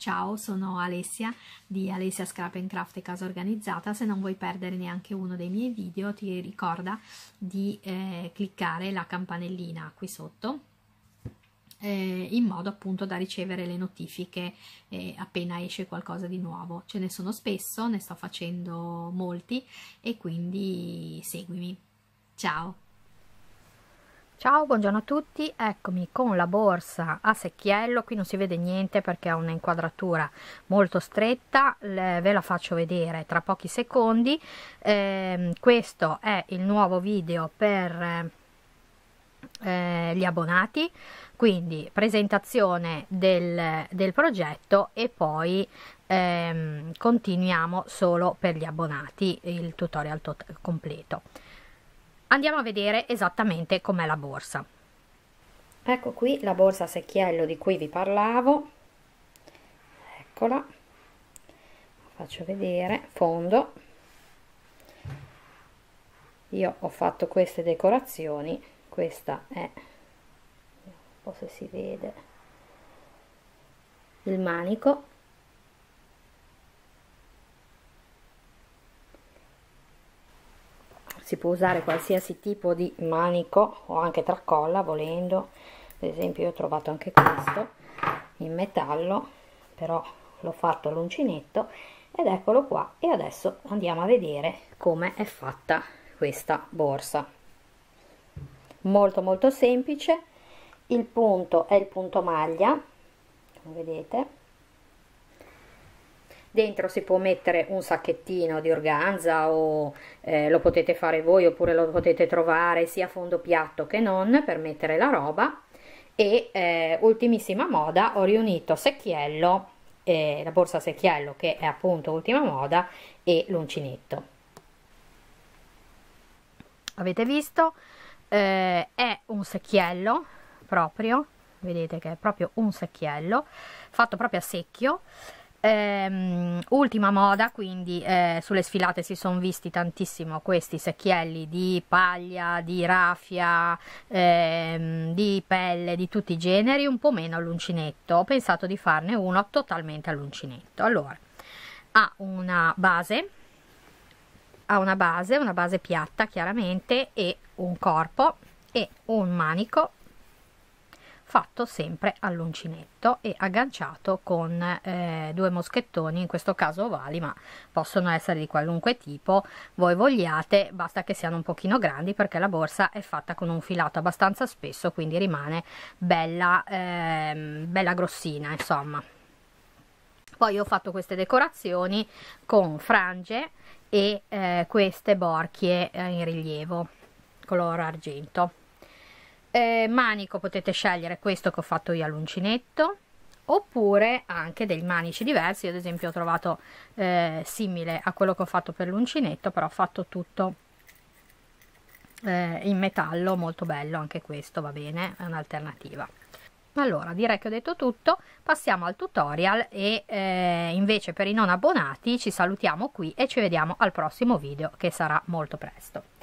Ciao, sono Alessia di Alessia Scrap and Craft e Casa Organizzata. Se non vuoi perdere neanche uno dei miei video, ti ricorda di eh, cliccare la campanellina qui sotto eh, in modo appunto da ricevere le notifiche eh, appena esce qualcosa di nuovo. Ce ne sono spesso, ne sto facendo molti e quindi seguimi. Ciao! Ciao, buongiorno a tutti, eccomi con la borsa a secchiello, qui non si vede niente perché ha un'inquadratura molto stretta, Le, ve la faccio vedere tra pochi secondi, eh, questo è il nuovo video per eh, gli abbonati, quindi presentazione del, del progetto e poi ehm, continuiamo solo per gli abbonati il tutorial tot completo. Andiamo a vedere esattamente com'è la borsa. Ecco qui la borsa secchiello di cui vi parlavo. Eccola. Faccio vedere fondo. Io ho fatto queste decorazioni. Questa è un po' se si vede il manico si può usare qualsiasi tipo di manico o anche tracolla volendo ad esempio io ho trovato anche questo in metallo però l'ho fatto all'uncinetto ed eccolo qua e adesso andiamo a vedere come è fatta questa borsa molto molto semplice il punto è il punto maglia come vedete dentro si può mettere un sacchettino di organza o eh, lo potete fare voi oppure lo potete trovare sia a fondo piatto che non per mettere la roba e eh, ultimissima moda ho riunito secchiello eh, la borsa secchiello che è appunto ultima moda e l'uncinetto avete visto eh, è un secchiello proprio vedete che è proprio un secchiello fatto proprio a secchio Ehm, ultima moda, quindi eh, sulle sfilate si sono visti tantissimo questi secchielli di paglia, di raffia, ehm, di pelle, di tutti i generi, un po' meno all'uncinetto. Ho pensato di farne uno totalmente all'uncinetto. Allora, ha una base, ha una base, una base piatta chiaramente e un corpo e un manico fatto sempre all'uncinetto e agganciato con eh, due moschettoni in questo caso ovali ma possono essere di qualunque tipo voi vogliate basta che siano un pochino grandi perché la borsa è fatta con un filato abbastanza spesso quindi rimane bella, eh, bella grossina insomma poi ho fatto queste decorazioni con frange e eh, queste borchie eh, in rilievo color argento eh, manico potete scegliere questo che ho fatto io all'uncinetto oppure anche dei manici diversi io ad esempio ho trovato eh, simile a quello che ho fatto per l'uncinetto però ho fatto tutto eh, in metallo molto bello anche questo va bene è un'alternativa allora direi che ho detto tutto passiamo al tutorial e eh, invece per i non abbonati ci salutiamo qui e ci vediamo al prossimo video che sarà molto presto